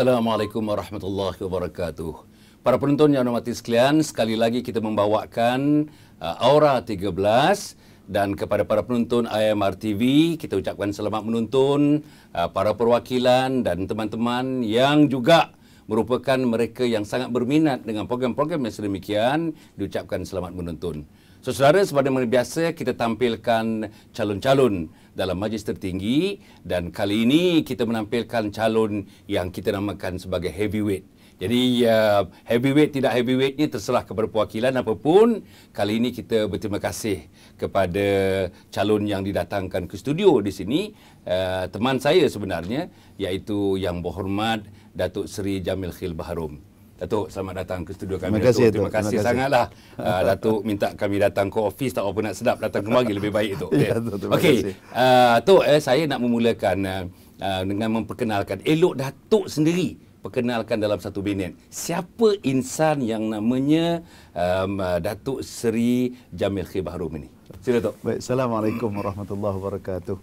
Assalamualaikum warahmatullahi wabarakatuh. Para penonton yang hormati sekalian, sekali lagi kita membawakan uh, Aura 13 dan kepada para penonton IMR TV, kita ucapkan selamat menonton uh, para perwakilan dan teman-teman yang juga merupakan mereka yang sangat berminat dengan program-program yang sedemikian, diucapkan selamat menonton. So, saudara, sebagaimana biasa kita tampilkan calon-calon dalam majlis tertinggi dan kali ini kita menampilkan calon yang kita namakan sebagai heavyweight. Jadi uh, heavyweight tidak heavyweight ini terserah kepada perwakilan apapun. Kali ini kita berterima kasih kepada calon yang didatangkan ke studio di sini. Uh, teman saya sebenarnya iaitu yang berhormat Datuk Seri Jamil Khil Baharum. Datuk selamat datang ke studio kami. Terima kasih, Datuk. Terima kasih, terima kasih sangatlah. Uh, Datuk minta kami datang ke office tak apa nak sedap datang kembali lebih baik ya, Datuk. Okey. Okey. Ah, Datuk eh saya nak memulakan uh, dengan memperkenalkan elok Datuk sendiri perkenalkan dalam satu binet. Siapa insan yang namanya um, Datuk Seri Jamil Khibahrum ini? Sila Datuk. Baik, Assalamualaikum warahmatullahi wabarakatuh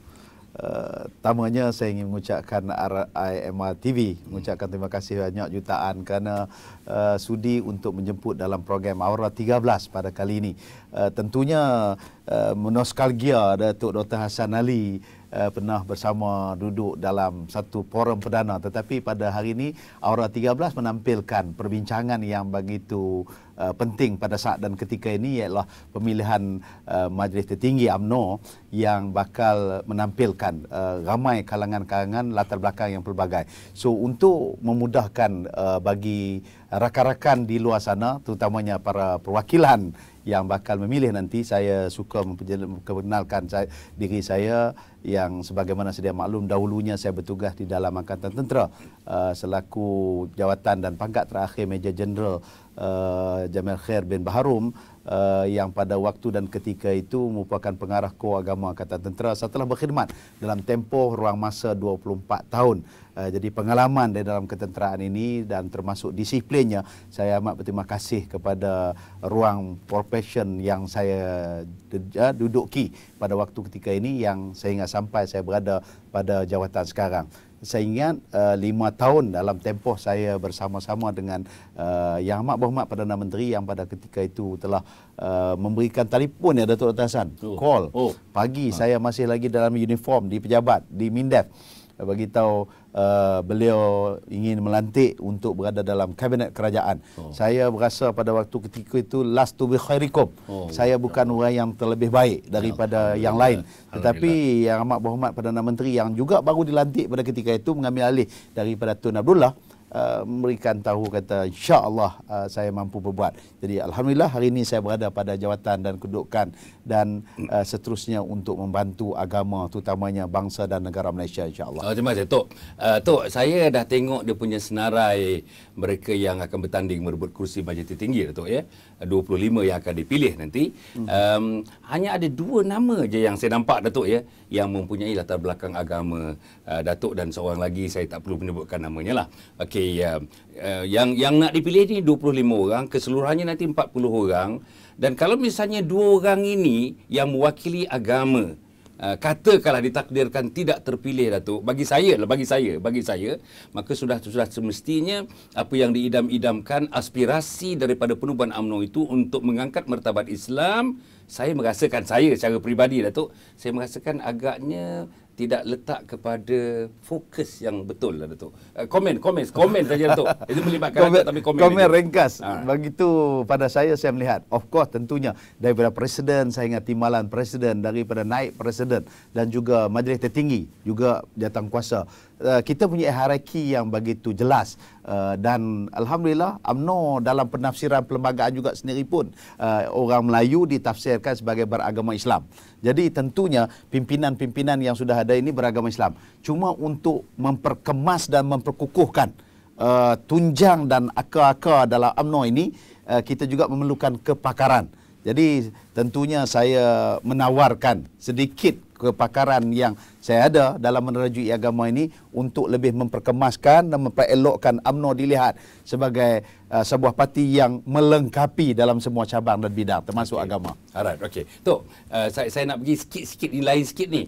pertamanya eh, uh, saya ingin mengucapkan RIMR TV mengucapkan terima kasih banyak jutaan kerana uh, sudi untuk menjemput dalam program Aura 13 pada kali ini. Uh, tentunya uh, nostalgia Datuk Dr. Hassan Ali Uh, pernah bersama duduk dalam satu forum perdana tetapi pada hari ini Aura 13 menampilkan perbincangan yang begitu uh, uh, penting pada saat dan ketika ini ialah pemilihan uh, majlis tertinggi AMNO yang bakal menampilkan uh, ramai kalangan-kalangan latar belakang yang pelbagai. So untuk memudahkan uh, bagi rakan-rakan di luar sana terutamanya para perwakilan yang bakal memilih nanti saya suka memperkenalkan diri saya yang sebagaimana sedia maklum dahulunya saya bertugas di dalam angkatan tentera uh, selaku jawatan dan pangkat terakhir Major Jeneral uh, Jamal Khair bin Baharum Uh, yang pada waktu dan ketika itu merupakan pengarah kor Angkatan Tentera setelah berkhidmat dalam tempoh ruang masa 24 tahun. Eh, jadi pengalaman dari dalam ketenteraan ini dan termasuk disiplinnya saya amat berterima kasih kepada ruang profession yang saya ya, duduki pada waktu ketika ini yang sehingga sampai saya berada pada jawatan sekarang saya ingat uh, lima tahun dalam tempoh saya bersama-sama dengan uh, Yang Amat Berhormat Perdana Menteri yang pada ketika itu telah uh, memberikan telefon ya Datuk Atasan. Oh. Call. Oh. Pagi ha. saya masih lagi dalam uniform di pejabat, di MINDEF. Uh, bagi tahu Uh, beliau ingin melantik untuk berada dalam kabinet kerajaan. Oh. Saya berasa pada waktu ketika itu last to be khairikum. Oh. Saya bukan orang yang terlebih baik daripada yang lain. Tetapi yang amat berhormat pada Perdana Menteri yang juga baru dilantik pada ketika itu mengambil alih daripada Tun Abdullah. Uh, memberikan tahu kata insyaallah uh, saya mampu berbuat. Jadi alhamdulillah hari ini saya berada pada jawatan dan kedudukan dan uh, seterusnya untuk membantu agama terutamanya bangsa dan negara Malaysia insyaallah. Oh, terima kasih tok. Uh, tok saya dah tengok dia punya senarai mereka yang akan bertanding merebut kerusi majlis Tinggi tok ya. 25 yang akan dipilih nanti um, hanya ada dua nama je yang saya nampak Datuk ya yang mempunyai latar belakang agama uh, Datuk dan seorang lagi saya tak perlu menyebutkan namanya lah okey uh, uh, yang yang nak dipilih ni 25 orang keseluruhannya nanti 40 orang dan kalau misalnya dua orang ini yang mewakili agama Ah, katakanlah ditakdirkan tidak terpilih Datuk bagi saya lah bagi saya bagi saya maka sudah sudah semestinya apa yang diidam-idamkan aspirasi daripada penubuhan UMNO itu untuk mengangkat martabat Islam saya merasakan saya secara peribadi Datuk saya merasakan agaknya tidak letak kepada fokus yang betul lah Datuk. Eh, komen, komen, komen saja Datuk. Itu melibatkan komen, tapi komen. Komen ringkas. Ha. Begitu pada saya saya melihat. Of course tentunya daripada presiden saya ingat timbalan presiden daripada naik presiden dan juga majlis tertinggi juga jatang kuasa Eh, kita punya hierarki yang begitu jelas uh, dan alhamdulillah amno dalam penafsiran perlembagaan juga sendiri pun uh, orang Melayu ditafsirkan sebagai beragama Islam. Jadi tentunya pimpinan-pimpinan yang sudah ada ini beragama Islam. Cuma untuk memperkemas dan memperkukuhkan uh, tunjang dan akar-akar dalam amno ini uh, kita juga memerlukan kepakaran. Jadi tentunya saya menawarkan sedikit kepakaran yang saya ada dalam menerajui agama ini untuk lebih memperkemaskan dan memperelokkan UMNO dilihat sebagai uh, sebuah parti yang melengkapi dalam semua cabang dan bidang termasuk okay. agama. Harap. Okey. Tok, uh, saya, saya nak pergi sikit-sikit ni lain sikit ni.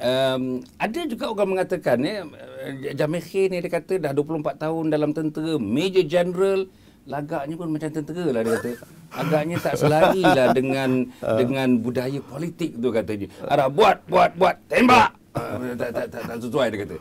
Um, ada juga orang mengatakan ya eh, uh, Jamehi ni dia kata dah 24 tahun dalam tentera, major general lagaknya pun macam tentera lah dia kata agaknya tak selari lah dengan dengan budaya politik tu kata dia. Arab buat buat buat tembak. Uh, tak, tak, tak, tak sesuai dia kata.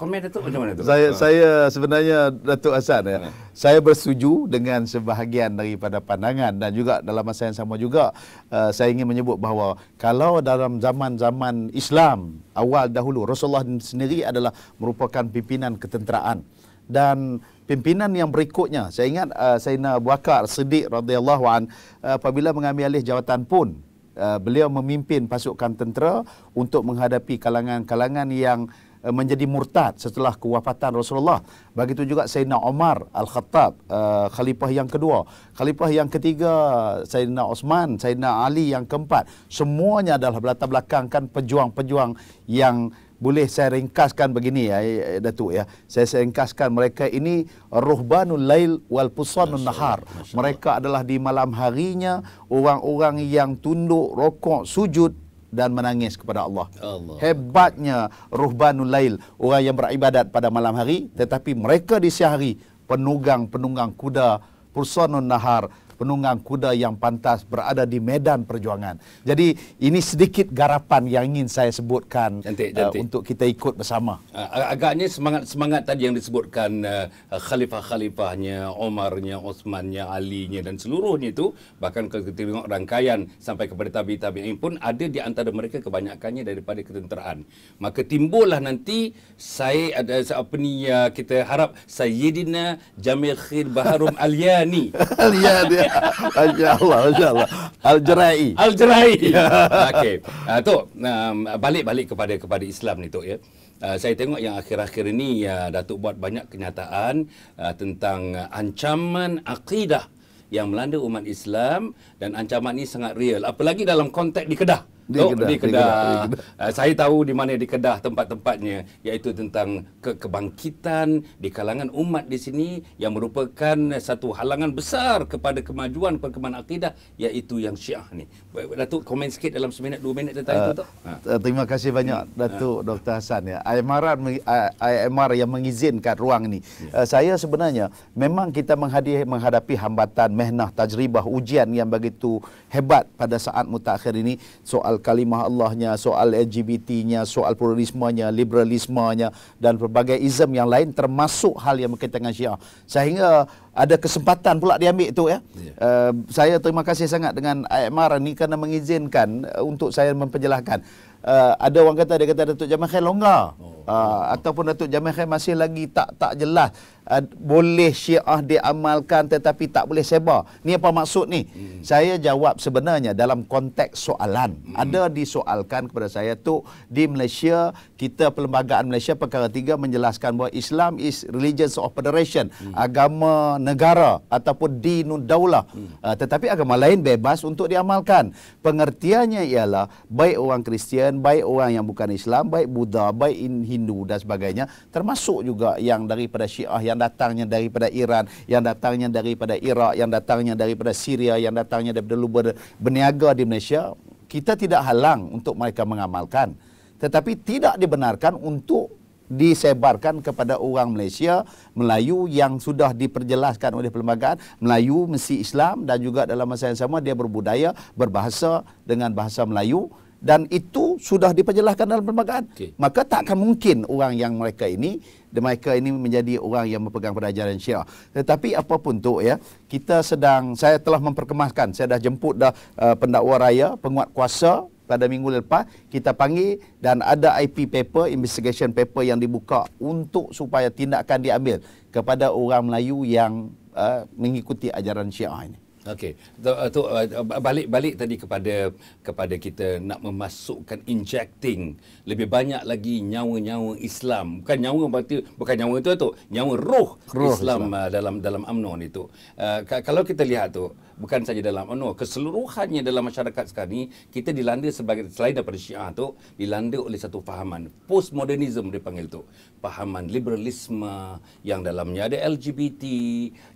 Komen Datuk macam mana tu? Saya, ah. saya sebenarnya Datuk Hassan ya. Saya bersetuju dengan sebahagian daripada pandangan dan juga dalam masa yang sama juga uh, saya ingin menyebut bahawa kalau dalam zaman-zaman Islam awal dahulu Rasulullah sendiri adalah merupakan pimpinan ketenteraan dan pimpinan yang berikutnya saya ingat uh, Sayyidina Abu Bakar Siddiq radhiyallahu an uh, apabila mengambil alih jawatan pun uh, beliau memimpin pasukan tentera untuk menghadapi kalangan-kalangan yang uh, menjadi murtad setelah kewafatan Rasulullah begitu juga Sayyidina Umar Al-Khattab uh, khalifah yang kedua khalifah yang ketiga Sayyidina Osman Sayyidina Ali yang keempat semuanya adalah belakang kan pejuang-pejuang yang boleh saya ringkaskan begini ya eh, eh, Datuk ya. Saya saya ringkaskan mereka ini ruhbanul lail wal pusanun nahar. Mereka adalah di malam harinya orang-orang yang tunduk, rokok, sujud dan menangis kepada Allah. Allah. Hebatnya ruhbanul lail, orang yang beribadat pada malam hari tetapi mereka di siang hari penunggang-penunggang kuda pusanun nahar penunggang kuda yang pantas berada di medan perjuangan. Jadi ini sedikit garapan yang ingin saya sebutkan cantik, eh, cantik. Uh, untuk kita ikut bersama. Uh, agaknya semangat-semangat tadi yang disebutkan uh, khalifah-khalifahnya, Omarnya, Osmannya, Alinya dan seluruhnya itu bahkan kalau kita tengok rangkaian sampai kepada tabi-tabi'in pun ada di antara mereka kebanyakannya daripada ketenteraan. Maka timbullah nanti saya ada apa ni uh, kita harap Sayyidina Jamil Khair Baharum Aliani. Aliani. Masya Allah, Masya Allah. Al-Jerai. Al-Jerai. Ya. Okey. Uh, Tok, um, balik-balik kepada kepada Islam ni, Tok. Ya. Uh, saya tengok yang akhir-akhir ini uh, Datuk buat banyak kenyataan uh, tentang uh, ancaman akidah yang melanda umat Islam dan ancaman ini sangat real apalagi dalam konteks di Kedah. Oh, di Kedah, di Kedah. Di ah, Kedah. Uh, saya tahu di mana di Kedah tempat-tempatnya iaitu tentang ke- kebangkitan di kalangan umat di sini yang merupakan satu halangan besar kepada kemajuan perkembangan akidah iaitu yang Syiah ni. Datuk komen sikit dalam seminit dua minit tentang uh, itu uh, Terima kasih banyak hmm. Datuk uh. Dr Hasan ya. IMR IMR yang mengizinkan ruang ni. Yeah. Ya. Uh, saya sebenarnya memang kita menghadapi menghadapi hambatan mehnah tajribah ujian yang begitu hebat pada saat mutakhir ini soal kalimah Allahnya, soal LGBT-nya, soal pluralismenya, liberalismenya dan pelbagai ism yang lain termasuk hal yang berkaitan dengan Syiah. Sehingga ada kesempatan pula diambil tu ya. Yeah. Ya. Uh, saya terima kasih sangat dengan IMR ni kerana mengizinkan eh, untuk saya mempenjelaskan. Uh, eh, ada orang kata dia kata Datuk Jamal Khair longgar oh. Uh, ataupun Datuk Jamal Khair masih lagi tak tak jelas uh, boleh syiah diamalkan tetapi tak boleh sebar. Ni apa maksud ni? Hmm. Saya jawab sebenarnya dalam konteks soalan. Hmm. Ada disoalkan kepada saya tu di Malaysia, kita Perlembagaan Malaysia Perkara tiga menjelaskan bahawa Islam is religion of federation. Hmm. Agama negara ataupun dinu daulah. Hmm. Uh, tetapi agama lain bebas untuk diamalkan. Pengertiannya ialah baik orang Kristian, baik orang yang bukan Islam, baik Buddha, baik Hindu dan sebagainya. Termasuk juga yang daripada syiah yang yang datangnya daripada Iran, yang datangnya daripada Iraq, yang datangnya daripada Syria, yang datangnya daripada luar berniaga di Malaysia, kita tidak halang untuk mereka mengamalkan. Tetapi tidak dibenarkan untuk disebarkan kepada orang Malaysia, Melayu yang sudah diperjelaskan oleh perlembagaan, Melayu mesti Islam dan juga dalam masa yang sama dia berbudaya, berbahasa dengan bahasa Melayu dan itu sudah diperjelaskan dalam perlembagaan okay. maka tak akan mungkin orang yang mereka ini mereka ini menjadi orang yang berpegang pada ajaran Syiah tetapi apapun tu ya kita sedang saya telah memperkemaskan saya dah jemput dah uh, pendakwa raya penguat kuasa pada minggu lepas kita panggil dan ada IP paper investigation paper yang dibuka untuk supaya tindakan diambil kepada orang Melayu yang uh, mengikuti ajaran Syiah ini Okey. Uh, tu uh, uh, balik-balik tadi kepada kepada kita nak memasukkan injecting lebih banyak lagi nyawa-nyawa Islam. Bukan nyawa berarti bukan nyawa itu tu, nyawa roh, roh Islam, Islam dalam dalam UMNO ni tu. Uh, kalau kita lihat tu bukan saja dalam UMNO, keseluruhannya dalam masyarakat sekarang ni kita dilanda sebagai selain daripada Syiah tu, dilanda oleh satu fahaman postmodernism dipanggil tu pahaman liberalisme yang dalamnya ada LGBT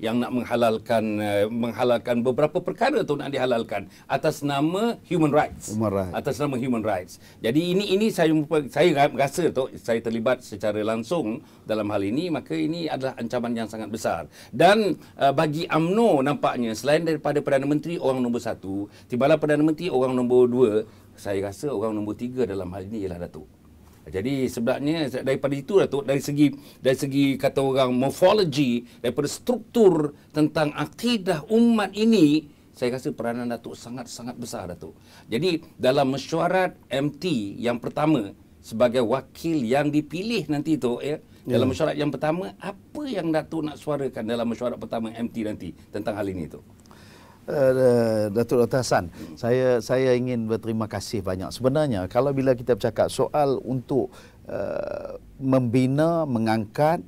yang nak menghalalkan eh, menghalalkan beberapa perkara tu nak dihalalkan atas nama human rights. Human Atas nama human rights. Jadi ini ini saya saya rasa tu saya terlibat secara langsung dalam hal ini maka ini adalah ancaman yang sangat besar. Dan uh, bagi AMNO nampaknya selain daripada Perdana Menteri orang nombor satu, tibalah Perdana Menteri orang nombor dua, saya rasa orang nombor tiga dalam hal ini ialah Datuk. Jadi sebenarnya daripada itu Datuk dari segi dari segi kata orang morphology daripada struktur tentang akidah umat ini saya rasa peranan Datuk sangat-sangat besar Datuk. Jadi dalam mesyuarat MT yang pertama sebagai wakil yang dipilih nanti tu ya, ya dalam mesyuarat yang pertama apa yang Datuk nak suarakan dalam mesyuarat pertama MT nanti tentang hal ini tu? Eh, eh, Datuk Dr. Hassan, saya saya ingin berterima kasih banyak. Sebenarnya kalau bila kita bercakap soal untuk uh, membina, mengangkat,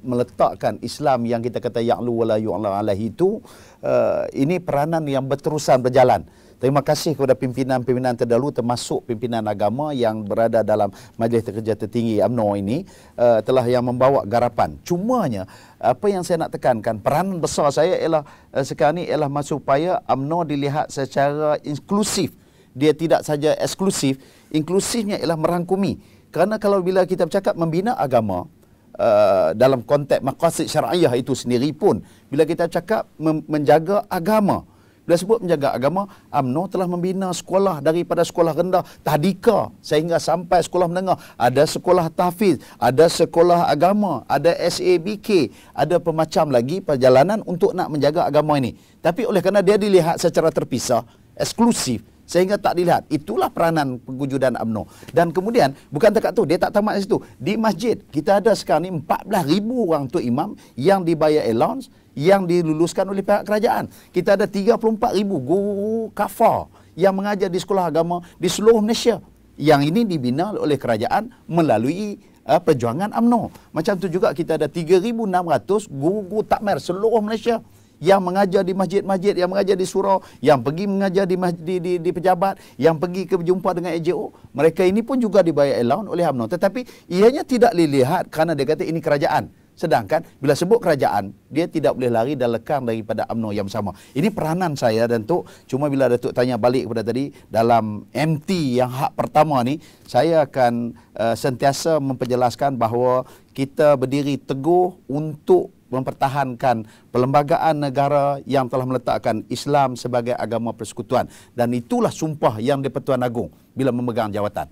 meletakkan Islam yang kita kata ya'lu wa la yu'la alaihi itu, uh, ini peranan yang berterusan berjalan. Terima kasih kepada pimpinan-pimpinan terdahulu termasuk pimpinan agama yang berada dalam Majlis Kerja Tertinggi UMNO ini uh, telah yang membawa garapan. Cumanya apa yang saya nak tekankan peranan besar saya ialah uh, sekarang ni ialah supaya UMNO dilihat secara inklusif. Dia tidak saja eksklusif, inklusifnya ialah merangkumi. Kerana kalau bila kita bercakap membina agama Uh, dalam konteks maqasid syariah itu sendiri pun bila kita cakap menjaga agama Beliau sebut menjaga agama, UMNO telah membina sekolah daripada sekolah rendah, tadika sehingga sampai sekolah menengah. Ada sekolah tahfiz, ada sekolah agama, ada SABK, ada pemacam lagi perjalanan untuk nak menjaga agama ini. Tapi oleh kerana dia dilihat secara terpisah, eksklusif, sehingga tak dilihat. Itulah peranan pengujudan UMNO. Dan kemudian, bukan tak tu, dia tak tamat di situ. Di masjid, kita ada sekarang ni 14 ribu orang tu imam yang dibayar allowance, yang diluluskan oleh pihak kerajaan. Kita ada 34 ribu guru kafar yang mengajar di sekolah agama di seluruh Malaysia. Yang ini dibina oleh kerajaan melalui uh, perjuangan UMNO. Macam tu juga kita ada 3,600 guru-guru takmer seluruh Malaysia yang mengajar di masjid-masjid, yang mengajar di surau, yang pergi mengajar di, masjid, di, di, di pejabat, yang pergi ke berjumpa dengan AJO, mereka ini pun juga dibayar allowance oleh UMNO. Tetapi ianya tidak dilihat kerana dia kata ini kerajaan. Sedangkan bila sebut kerajaan, dia tidak boleh lari dan lekang daripada UMNO yang sama. Ini peranan saya dan Tok. Cuma bila Datuk tanya balik kepada tadi, dalam MT yang hak pertama ni, saya akan uh, sentiasa memperjelaskan bahawa kita berdiri teguh untuk mempertahankan pelembagaan negara yang telah meletakkan Islam sebagai agama persekutuan dan itulah sumpah yang di-Pertuan Agong bila memegang jawatan.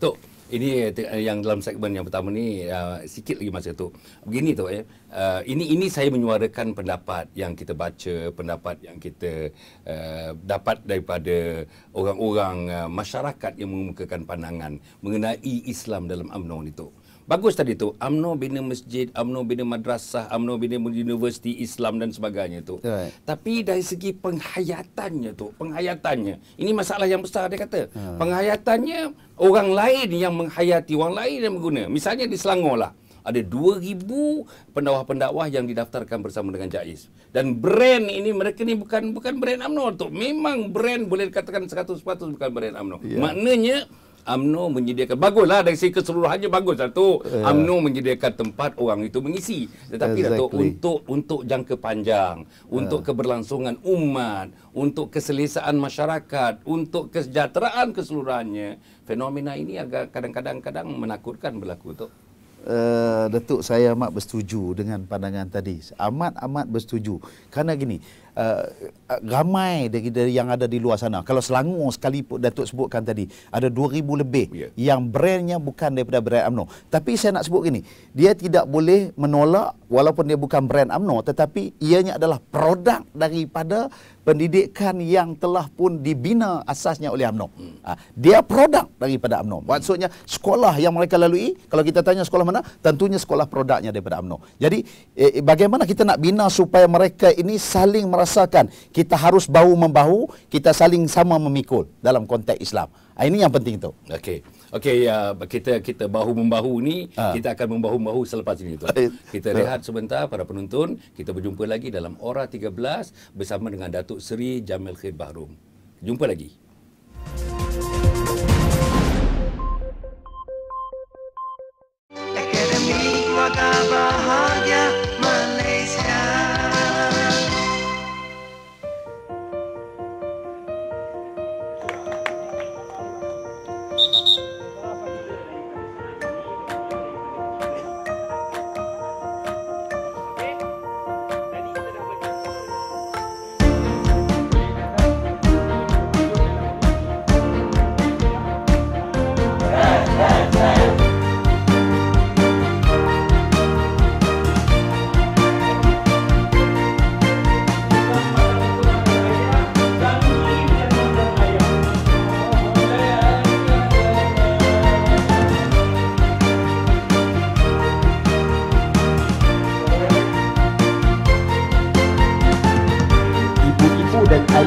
Tok ini eh, eh, yang dalam segmen yang pertama ni uh, sikit lagi masa tu. Begini tu eh. Uh, ini ini saya menyuarakan pendapat yang kita baca, pendapat yang kita uh, dapat daripada orang-orang uh, masyarakat yang mengemukakan pandangan mengenai Islam dalam UMNO ni tu. Bagus tadi tu, UMNO bina masjid, UMNO bina madrasah, UMNO bina universiti Islam dan sebagainya tu. Right. Tapi dari segi penghayatannya tu, penghayatannya. Ini masalah yang besar dia kata. Uh. Penghayatannya orang lain yang menghayati, orang lain yang berguna. Misalnya di Selangor lah. Ada 2,000 pendakwah-pendakwah yang didaftarkan bersama dengan JAIS. Dan brand ini, mereka ni bukan bukan brand UMNO tu. Memang brand boleh dikatakan 100% bukan brand UMNO. Yeah. Maknanya, UMNO menyediakan baguslah dari segi keseluruhannya bagus satu lah yeah. UMNO menyediakan tempat orang itu mengisi tetapi lah exactly. Dato' untuk untuk jangka panjang untuk ya. keberlangsungan umat untuk keselesaan masyarakat untuk kesejahteraan keseluruhannya fenomena ini agak kadang-kadang kadang menakutkan berlaku tu Uh, Datuk saya amat bersetuju dengan pandangan tadi. Amat amat bersetuju. Karena gini, Uh, uh, ramai dari, dari yang ada di luar sana. Kalau Selangor sekali Datuk sebutkan tadi, ada 2000 lebih yeah. yang brandnya bukan daripada brand AMNO. Tapi saya nak sebut gini, dia tidak boleh menolak walaupun dia bukan brand AMNO, tetapi ianya adalah produk daripada pendidikan yang telah pun dibina asasnya oleh AMNO. Hmm. Ha, dia produk daripada AMNO. Hmm. Maksudnya sekolah yang mereka lalui, kalau kita tanya sekolah mana, tentunya sekolah produknya daripada AMNO. Jadi eh, bagaimana kita nak bina supaya mereka ini saling merasa merasakan kita harus bahu membahu, kita saling sama memikul dalam konteks Islam. Ah, ini yang penting tu. Okey. Okey ya uh, kita kita bahu membahu ni ha. kita akan membahu membahu selepas ini tu. Eh, kita eh. rehat sebentar para penonton, kita berjumpa lagi dalam Ora 13 bersama dengan Datuk Seri Jamil Khair Bahrum. Jumpa lagi.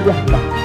忘了。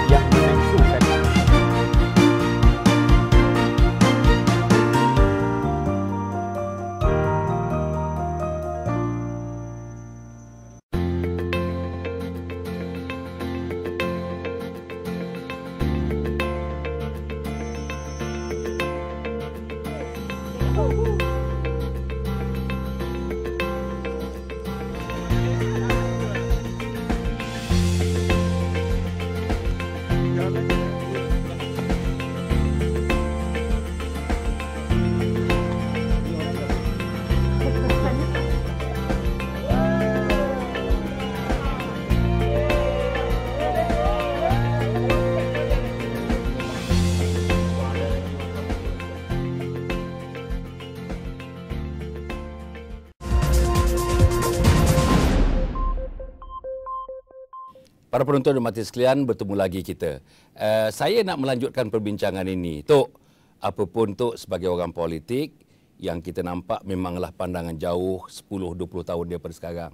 Para penonton dan mati sekalian, bertemu lagi kita. Uh, saya nak melanjutkan perbincangan ini. Tok, apapun Tok sebagai orang politik, yang kita nampak memanglah pandangan jauh 10-20 tahun daripada sekarang.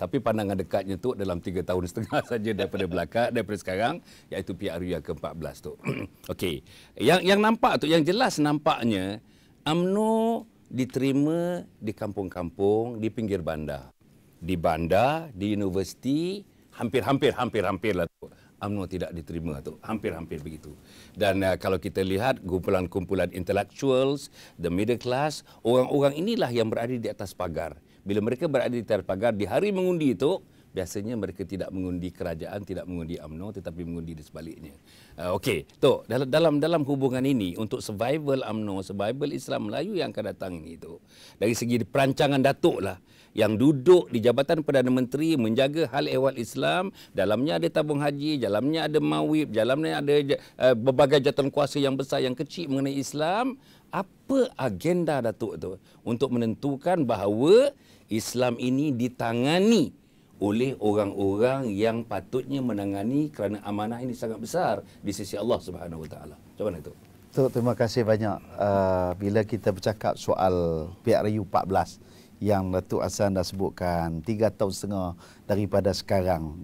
Tapi pandangan dekatnya tu dalam 3 tahun setengah saja daripada belakang daripada sekarang iaitu PRU yang ke-14 tu. Okey. Yang yang nampak tu yang jelas nampaknya UMNO diterima di kampung-kampung, di pinggir bandar, di bandar, di universiti, hampir hampir hampir hampir lah tu. UMNO tidak diterima tu. Hampir-hampir begitu. Dan uh, kalau kita lihat kumpulan-kumpulan intellectuals, the middle class, orang-orang inilah yang berada di atas pagar. Bila mereka berada di atas pagar, di hari mengundi itu, biasanya mereka tidak mengundi kerajaan, tidak mengundi UMNO, tetapi mengundi di sebaliknya. Uh, Okey, tu dalam, dalam dalam hubungan ini untuk survival UMNO, survival Islam Melayu yang akan datang ini tu. Dari segi perancangan datuklah yang duduk di Jabatan Perdana Menteri menjaga hal ehwal Islam, dalamnya ada tabung haji, dalamnya ada mawib, dalamnya ada uh, berbagai jawatan kuasa yang besar yang kecil mengenai Islam, apa agenda Datuk itu untuk menentukan bahawa Islam ini ditangani oleh orang-orang yang patutnya menangani kerana amanah ini sangat besar di sisi Allah Subhanahu Wa Taala. Macam mana tu? terima kasih banyak. Uh, bila kita bercakap soal PRU 14, yang Datuk Hassan dah sebutkan tiga tahun setengah daripada sekarang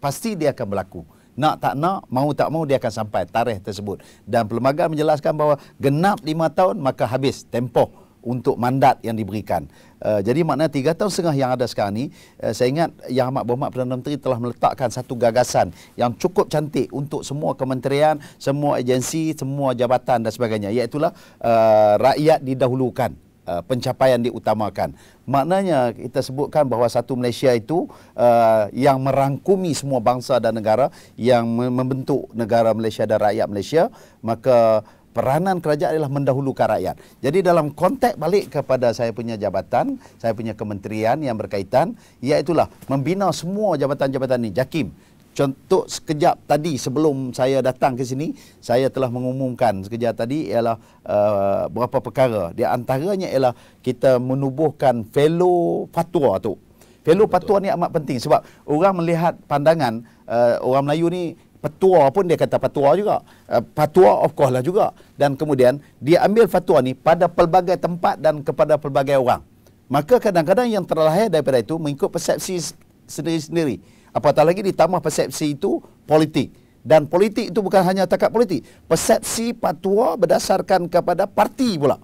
pasti dia akan berlaku nak tak nak, mau tak mau dia akan sampai tarikh tersebut. Dan perlembagaan menjelaskan bahawa genap lima tahun maka habis tempoh untuk mandat yang diberikan. Uh, jadi makna tiga tahun setengah yang ada sekarang ni, uh, saya ingat Yang Amat Berhormat Perdana Menteri telah meletakkan satu gagasan yang cukup cantik untuk semua kementerian, semua agensi, semua jabatan dan sebagainya. Iaitulah uh, rakyat didahulukan Uh, pencapaian diutamakan. Maknanya kita sebutkan bahawa satu Malaysia itu uh, yang merangkumi semua bangsa dan negara yang membentuk negara Malaysia dan rakyat Malaysia, maka peranan kerajaan adalah mendahulukan rakyat. Jadi dalam konteks balik kepada saya punya jabatan, saya punya kementerian yang berkaitan, iaitulah membina semua jabatan-jabatan ini, JAKIM, Contoh sekejap tadi sebelum saya datang ke sini, saya telah mengumumkan sekejap tadi ialah uh, berapa perkara. Di antaranya ialah kita menubuhkan fellow fatwa tu. Fellow fatwa ni amat penting sebab orang melihat pandangan uh, orang Melayu ni petua pun dia kata petua juga. Fatwa uh, of course lah juga. Dan kemudian dia ambil fatwa ni pada pelbagai tempat dan kepada pelbagai orang. Maka kadang-kadang yang terlahir daripada itu mengikut persepsi sendiri-sendiri. Apatah lagi ditambah persepsi itu politik. Dan politik itu bukan hanya takat politik. Persepsi patua berdasarkan kepada parti pula.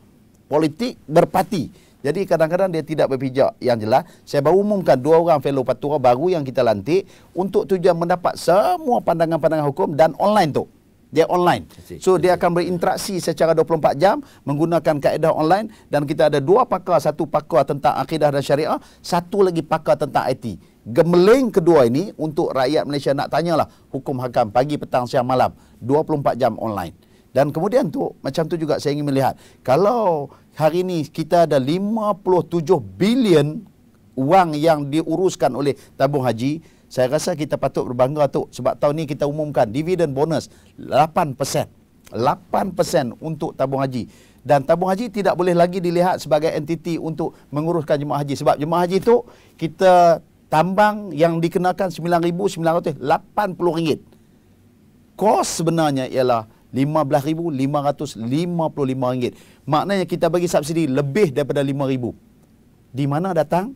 Politik berparti. Jadi kadang-kadang dia tidak berpijak yang jelas. Saya baru umumkan dua orang fellow patua baru yang kita lantik untuk tujuan mendapat semua pandangan-pandangan hukum dan online tu. Dia online. So dia akan berinteraksi secara 24 jam menggunakan kaedah online dan kita ada dua pakar, satu pakar tentang akidah dan syariah, satu lagi pakar tentang IT gemeling kedua ini untuk rakyat Malaysia nak tanyalah hukum hakam pagi, petang, siang, malam 24 jam online. Dan kemudian tu macam tu juga saya ingin melihat. Kalau hari ini kita ada 57 bilion wang yang diuruskan oleh tabung haji, saya rasa kita patut berbangga tu sebab tahun ni kita umumkan dividen bonus 8%. 8% untuk tabung haji. Dan tabung haji tidak boleh lagi dilihat sebagai entiti untuk menguruskan jemaah haji. Sebab jemaah haji tu kita tambang yang dikenakan RM9,980. Kos sebenarnya ialah RM15,555. Maknanya kita bagi subsidi lebih daripada RM5,000. Di mana datang?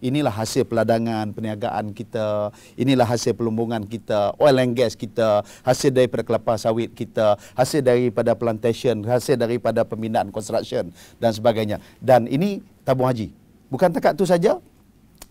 Inilah hasil peladangan, perniagaan kita. Inilah hasil pelumbungan kita, oil and gas kita, hasil daripada kelapa sawit kita, hasil daripada plantation, hasil daripada pembinaan construction dan sebagainya. Dan ini tabung haji. Bukan tekat tu saja,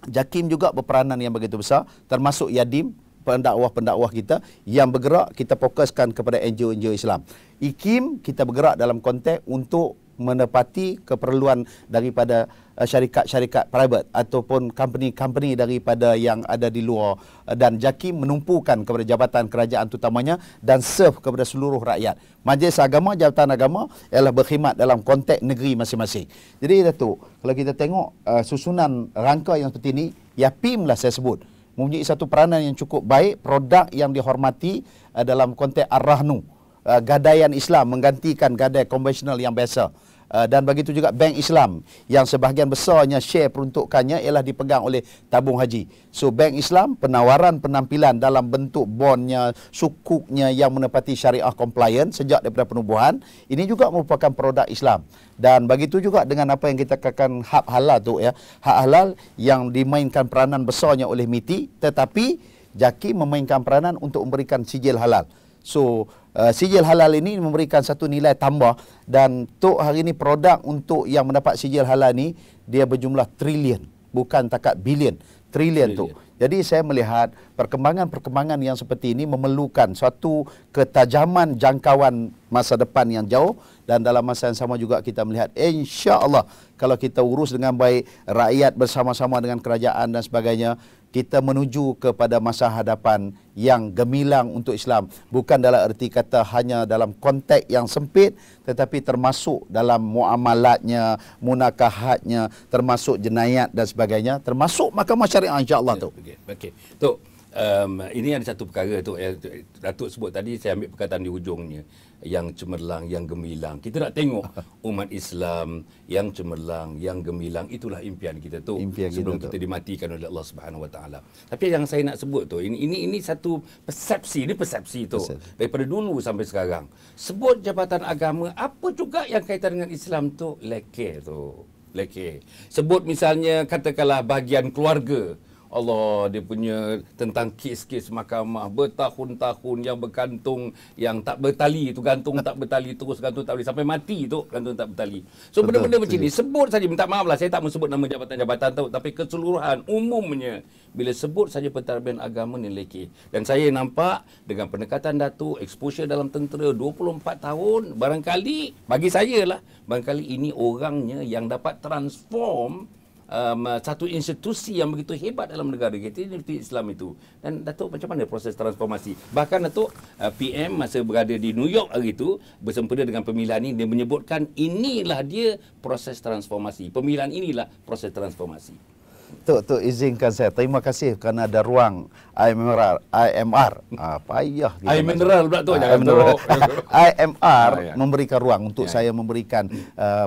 Jakim juga berperanan yang begitu besar termasuk Yadim pendakwah-pendakwah kita yang bergerak kita fokuskan kepada NGO-NGO Islam. IKIM kita bergerak dalam konteks untuk menepati keperluan daripada syarikat-syarikat eh, private ataupun company-company daripada yang ada di luar eh, dan JAKI menumpukan kepada jabatan kerajaan terutamanya dan serve kepada seluruh rakyat. Majlis Agama, Jabatan Agama ialah berkhidmat dalam konteks negeri masing-masing. Jadi Datuk, kalau kita tengok uh, susunan rangka yang seperti ini, YAPIM lah saya sebut, mempunyai satu peranan yang cukup baik, produk yang dihormati uh, dalam konteks Ar-Rahnu, uh, gadaian Islam menggantikan gadai konvensional yang biasa. Ah, dan begitu juga Bank Islam yang sebahagian besarnya share peruntukannya ialah dipegang oleh tabung haji. So Bank Islam penawaran penampilan dalam bentuk bondnya, sukuknya yang menepati syariah compliant sejak daripada penubuhan, ini juga merupakan produk Islam. Dan begitu juga dengan apa yang kita katakan hak halal tu ya. Hak halal yang dimainkan peranan besarnya oleh MITI tetapi Jaki memainkan peranan untuk memberikan sijil halal. So, uh, sijil halal ini memberikan satu nilai tambah dan untuk hari ini produk untuk yang mendapat sijil halal ini dia berjumlah trilion bukan takat bilion trilion tu. Jadi saya melihat perkembangan-perkembangan yang seperti ini memerlukan suatu ketajaman jangkauan masa depan yang jauh dan dalam masa yang sama juga kita melihat insya-Allah kalau kita urus dengan baik rakyat bersama-sama dengan kerajaan dan sebagainya kita menuju kepada masa hadapan yang gemilang untuk Islam bukan dalam erti kata hanya dalam konteks yang sempit tetapi termasuk dalam muamalatnya munakahatnya termasuk jenayat dan sebagainya termasuk mahkamah syariah insya-Allah tu okey okey tu um, ini ada satu perkara tu eh, Datuk sebut tadi saya ambil perkataan di hujungnya yang cemerlang yang gemilang kita nak tengok umat Islam yang cemerlang yang gemilang itulah impian kita tu impian sebelum kita, kita tu. dimatikan oleh Allah Subhanahu Wa Taala tapi yang saya nak sebut tu ini ini ini satu persepsi ini persepsi tu persepsi. daripada dulu sampai sekarang sebut jabatan agama apa juga yang kaitan dengan Islam tu leke tu leke sebut misalnya katakanlah bahagian keluarga Allah dia punya tentang kes-kes mahkamah bertahun-tahun yang berkantung yang tak bertali itu gantung tak bertali terus gantung tak bertali sampai mati itu gantung tak bertali so benda-benda macam ni sebut saja minta maaf lah saya tak sebut nama jabatan-jabatan tahu tapi keseluruhan umumnya bila sebut saja pentadbiran agama ni leke dan saya nampak dengan pendekatan datu exposure dalam tentera 24 tahun barangkali bagi saya lah barangkali ini orangnya yang dapat transform um, satu institusi yang begitu hebat dalam negara kita universiti Islam itu dan Datuk macam mana proses transformasi bahkan Datuk uh, PM masa berada di New York hari itu bersempena dengan pemilihan ini dia menyebutkan inilah dia proses transformasi pemilihan inilah proses transformasi Tok Tok izinkan saya. Terima kasih kerana ada ruang air mineral IMR. Ah payah gitu. Air mineral pula tu ah, jangan mineral. tu. IMR ah, ya. memberikan ruang untuk ya. saya memberikan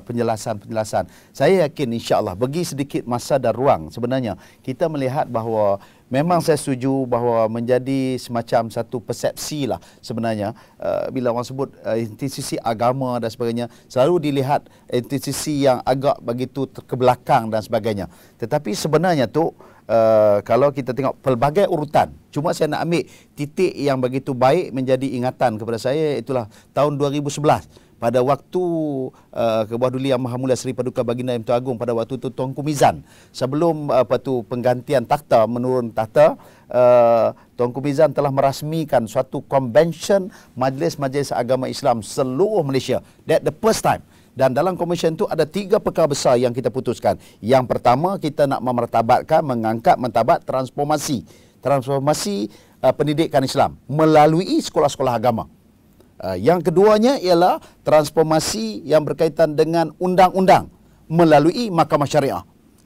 penjelasan-penjelasan. Ah, uh, saya yakin insya-Allah bagi sedikit masa dan ruang sebenarnya kita melihat bahawa Memang hmm. saya setuju bahawa menjadi semacam satu persepsi lah sebenarnya uh, bila orang sebut uh, institusi agama dan sebagainya selalu dilihat institusi yang agak begitu kebelakang dan sebagainya. Tetapi sebenarnya tu Uh, kalau kita tengok pelbagai urutan cuma saya nak ambil titik yang begitu baik menjadi ingatan kepada saya itulah tahun 2011 pada waktu uh, kebuah duli yang maha mulia Seri Paduka Baginda Yang Agung pada waktu itu Tuanku Mizan sebelum uh, apa tu penggantian takhta menurun takhta uh, Tuanku Mizan telah merasmikan suatu convention majlis-majlis agama Islam seluruh Malaysia that the first time dan dalam komision itu ada tiga perkara besar yang kita putuskan. Yang pertama kita nak memertabatkan, mengangkat, mentabat transformasi. Transformasi uh, pendidikan Islam melalui sekolah-sekolah agama. Ah, yang keduanya ialah transformasi yang berkaitan dengan undang-undang melalui Mahkamah Syariah.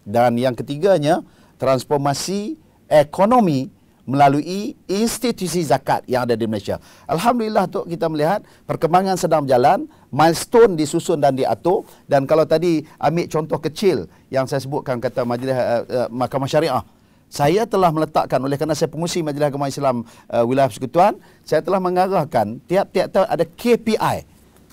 Dan yang ketiganya transformasi ekonomi melalui institusi zakat yang ada di Malaysia. Alhamdulillah tu kita melihat perkembangan sedang berjalan, milestone disusun dan diatur dan kalau tadi ambil contoh kecil yang saya sebutkan kata majlis uh, uh, Mahkamah Syariah saya telah meletakkan oleh kerana saya pengusi Majlis Agama Islam uh, Wilayah Persekutuan, saya telah mengarahkan tiap-tiap tahun ada KPI.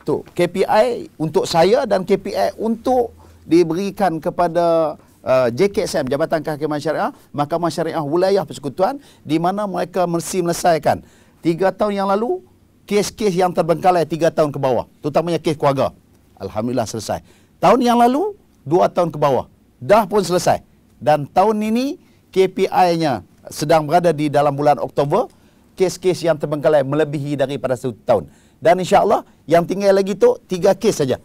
Tu, KPI untuk saya dan KPI untuk diberikan kepada uh, JKSM Jabatan Kehakiman Syariah, Mahkamah Syariah Wilayah Persekutuan di mana mereka mesti menyelesaikan tiga tahun yang lalu kes-kes yang terbengkalai tiga tahun ke bawah, terutamanya kes keluarga. Alhamdulillah selesai. Tahun yang lalu dua tahun ke bawah dah pun selesai. Dan tahun ini KPI-nya sedang berada di dalam bulan Oktober, kes-kes yang terbengkalai melebihi daripada satu tahun. Dan insyaAllah yang tinggal lagi tu tiga kes saja.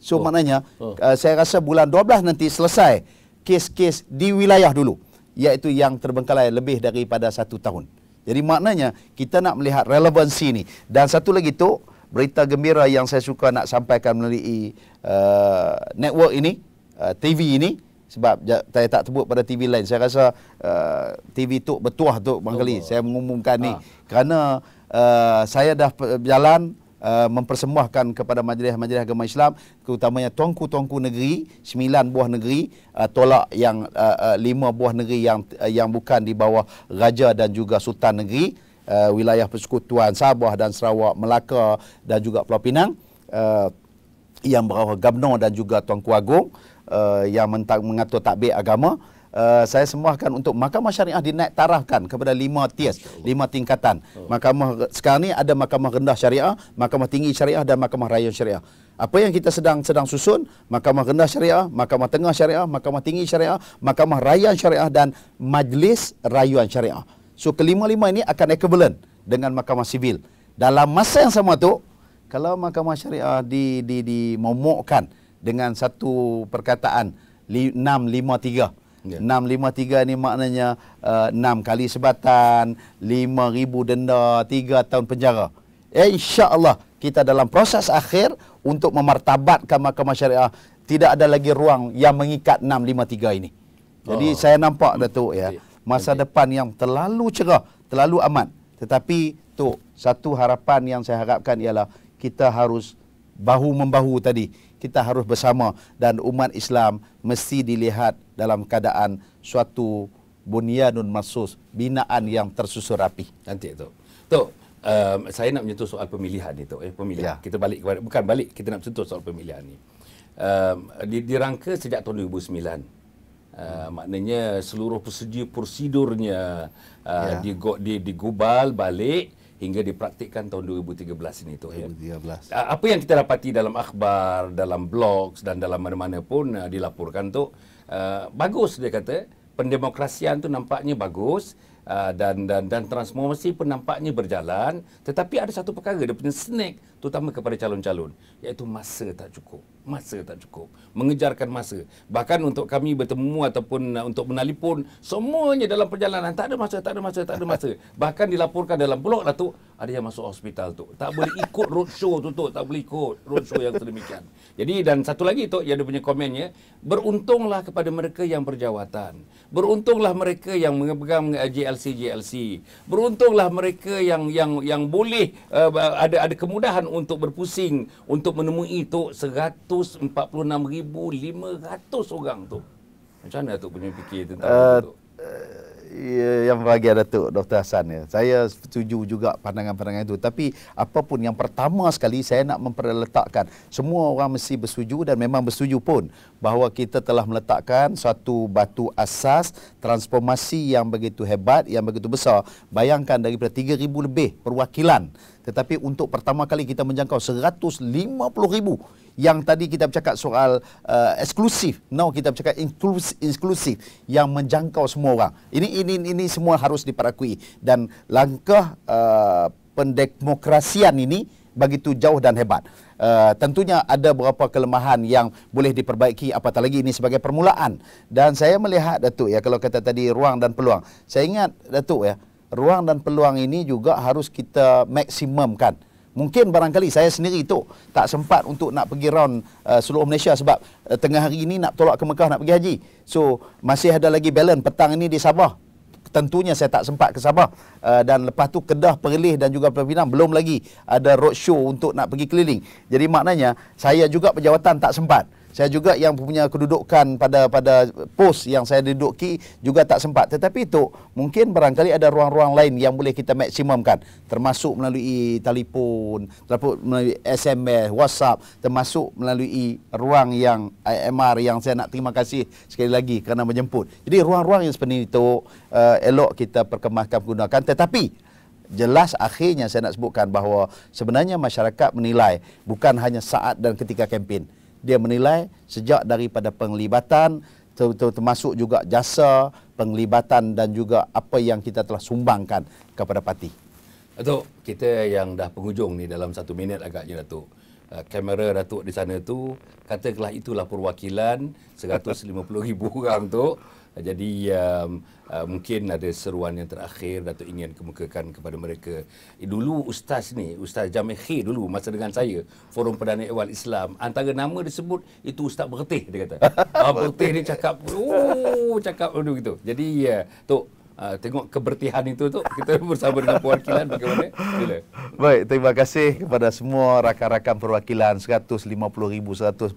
So oh. maknanya oh. Uh, saya rasa bulan 12 nanti selesai kes-kes di wilayah dulu. Iaitu yang terbengkalai lebih daripada satu tahun. Jadi maknanya kita nak melihat relevansi ni. Dan satu lagi tu berita gembira yang saya suka nak sampaikan melalui uh, network ini, uh, TV ini sebab saya tak sebut pada TV lain saya rasa uh, TV itu bertuah tu, Bangkali oh. saya mengumumkan ha. ni ah. kerana uh, saya dah berjalan Uh, mempersembahkan kepada majlis-majlis agama Islam terutamanya tongku-tongku negeri sembilan buah negeri uh, tolak yang uh, uh, lima buah negeri yang uh, yang bukan di bawah raja dan juga sultan negeri uh, wilayah persekutuan Sabah dan Sarawak Melaka dan juga Pulau Pinang uh, yang berawal Gabno dan juga Tuanku Agong uh, yang mentang, mengatur takbir agama Uh, saya sembahkan untuk mahkamah syariah dinaik tarafkan kepada lima tiers, lima tingkatan. Oh. Mahkamah sekarang ni ada mahkamah rendah syariah, mahkamah tinggi syariah dan mahkamah rayon syariah. Apa yang kita sedang sedang susun, mahkamah rendah syariah, mahkamah tengah syariah, mahkamah tinggi syariah, mahkamah rayon syariah dan majlis rayuan syariah. So kelima-lima ini akan equivalent dengan mahkamah sivil. Dalam masa yang sama tu, kalau mahkamah syariah di di di momokkan, di, dengan satu perkataan 653. 653 ya. ni maknanya uh, 6 kali sebatan, 5000 denda, 3 tahun penjara. Eh, Allah kita dalam proses akhir untuk memartabatkan mahkamah syariah tidak ada lagi ruang yang mengikat 653 ini. Jadi oh. saya nampak Datuk ya, masa okay. depan yang terlalu cerah, terlalu aman. Tetapi tu satu harapan yang saya harapkan ialah kita harus bahu membahu tadi kita harus bersama dan umat Islam mesti dilihat dalam keadaan suatu bunyanun masus binaan yang tersusur rapi nanti tu tu um, saya nak menyentuh soal pemilihan itu eh pemilihan ya. kita balik kepada bukan balik kita nak sentuh soal pemilihan ni um, dirangka sejak tahun 2009 Uh, maknanya seluruh prosedur prosedurnya uh, yeah. digo, di, digubal balik hingga dipraktikkan tahun 2013 ini tu. 2013. Apa yang kita dapati dalam akhbar, dalam blog dan dalam mana-mana pun uh, dilaporkan tu uh, bagus dia kata pendemokrasian tu nampaknya bagus uh, dan dan dan transformasi pun nampaknya berjalan tetapi ada satu perkara dia punya snake terutama kepada calon-calon iaitu masa tak cukup masa tak cukup mengejarkan masa bahkan untuk kami bertemu ataupun uh, untuk menelpon semuanya dalam perjalanan tak ada masa tak ada masa tak ada masa bahkan dilaporkan dalam blog lah tu ada yang masuk hospital tu tak boleh ikut roadshow tu tu tak boleh ikut roadshow yang sedemikian jadi dan satu lagi tu yang ada punya komennya beruntunglah kepada mereka yang berjawatan beruntunglah mereka yang memegang uh, JLC JLC beruntunglah mereka yang yang yang boleh uh, ada ada kemudahan makan untuk berpusing untuk menemui tu 146,500 orang tu. Macam mana tu punya fikir tentang uh, Ya, yang bahagia Datuk Dr. Hassan ya. Saya setuju juga pandangan-pandangan itu Tapi apapun yang pertama sekali Saya nak memperletakkan Semua orang mesti bersetuju dan memang bersetuju pun bahawa kita telah meletakkan satu batu asas transformasi yang begitu hebat, yang begitu besar. Bayangkan daripada 3,000 lebih perwakilan. Tetapi untuk pertama kali kita menjangkau 150,000 yang tadi kita bercakap soal uh, eksklusif. Now kita bercakap inklusif yang menjangkau semua orang. Ini ini ini semua harus diperakui. Dan langkah uh, pendemokrasian ini begitu jauh dan hebat. Uh, tentunya ada beberapa kelemahan yang boleh diperbaiki apatah lagi ini sebagai permulaan. Dan saya melihat Datuk ya kalau kata tadi ruang dan peluang. Saya ingat Datuk ya, ruang dan peluang ini juga harus kita maksimumkan. Mungkin barangkali saya sendiri itu tak sempat untuk nak pergi round eh, uh, seluruh Malaysia sebab uh, tengah hari ini nak tolak ke Mekah nak pergi haji. So masih ada lagi balance petang ini di Sabah tentunya saya tak sempat ke Sabah uh, dan lepas tu Kedah, Perlis dan juga Pulau Pinang belum lagi ada roadshow untuk nak pergi keliling. Jadi maknanya saya juga pejawatan tak sempat saya juga yang punya kedudukan pada pada pos yang saya duduki juga tak sempat tetapi itu mungkin barangkali ada ruang-ruang lain yang boleh kita maksimumkan termasuk melalui telefon termasuk melalui SMS WhatsApp termasuk melalui ruang yang IMR yang saya nak terima kasih sekali lagi kerana menjemput jadi ruang-ruang yang seperti itu uh, elok kita perkemaskan gunakan tetapi jelas akhirnya saya nak sebutkan bahawa sebenarnya masyarakat menilai bukan hanya saat dan ketika kempen dia menilai sejak daripada penglibatan termasuk juga jasa penglibatan dan juga apa yang kita telah sumbangkan kepada parti. Datuk, kita yang dah penghujung ni dalam satu minit agaknya Datuk. Uh, kamera Datuk di sana tu katakanlah itulah perwakilan 150,000 ribu orang tu. Eh, jadi um, uh, mungkin ada seruan yang terakhir Datuk ingin kemukakan kepada mereka. Eh, dulu ustaz ni, Ustaz Jamil Khair dulu masa dengan saya, Forum Perdana Ewal Islam, antara nama disebut itu Ustaz Bertih dia kata. Ah, Bertih ni cakap, oh cakap dulu oh, gitu. Jadi ya, uh, Tok Uh, tengok kebertihan itu tu kita bersama dengan perwakilan bagaimana Bila? baik terima kasih kepada semua rakan-rakan perwakilan 150,000 148,000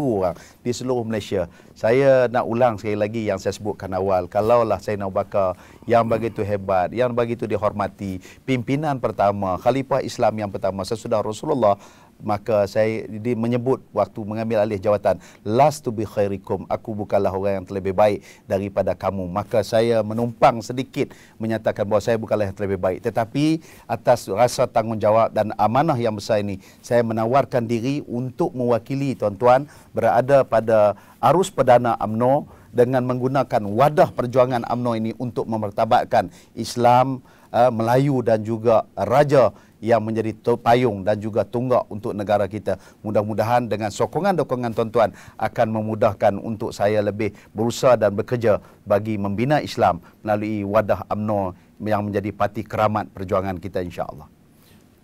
orang di seluruh Malaysia saya nak ulang sekali lagi yang saya sebutkan awal kalaulah saya nak bakar yang begitu hebat yang begitu dihormati pimpinan pertama khalifah Islam yang pertama sesudah Rasulullah maka saya di menyebut waktu mengambil alih jawatan last to be khairikum aku bukanlah orang yang terlebih baik daripada kamu maka saya menumpang sedikit menyatakan bahawa saya bukanlah yang terlebih baik tetapi atas rasa tanggungjawab dan amanah yang besar ini saya menawarkan diri untuk mewakili tuan-tuan berada pada arus perdana AMNO dengan menggunakan wadah perjuangan AMNO ini untuk memertabatkan Islam, eh, Melayu dan juga Raja yang menjadi payung dan juga tunggak untuk negara kita. Mudah-mudahan dengan sokongan-dokongan tuan-tuan akan memudahkan untuk saya lebih berusaha dan bekerja bagi membina Islam melalui wadah UMNO yang menjadi parti keramat perjuangan kita insya-Allah.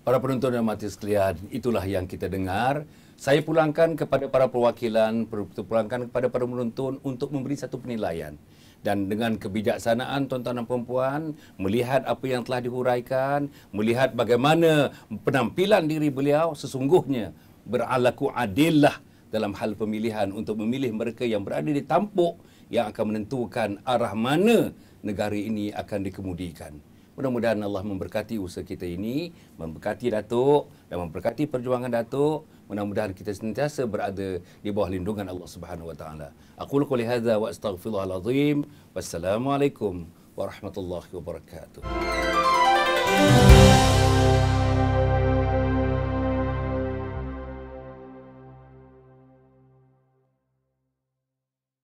Para penonton dan mati sekalian, itulah yang kita dengar. Saya pulangkan kepada para perwakilan, pulangkan kepada para penonton untuk memberi satu penilaian dan dengan kebijaksanaan tuan-tuan dan puan melihat apa yang telah dihuraikan melihat bagaimana penampilan diri beliau sesungguhnya beralaku adillah dalam hal pemilihan untuk memilih mereka yang berada di tampuk yang akan menentukan arah mana negara ini akan dikemudikan. Mudah-mudahan Allah memberkati usaha kita ini, memberkati Datuk dan memberkati perjuangan Datuk mudah-mudahan kita sentiasa berada di bawah lindungan Allah Subhanahu wa taala. Aku lu qouli hadza wa astaghfirullahal azim. Wassalamualaikum warahmatullahi wabarakatuh.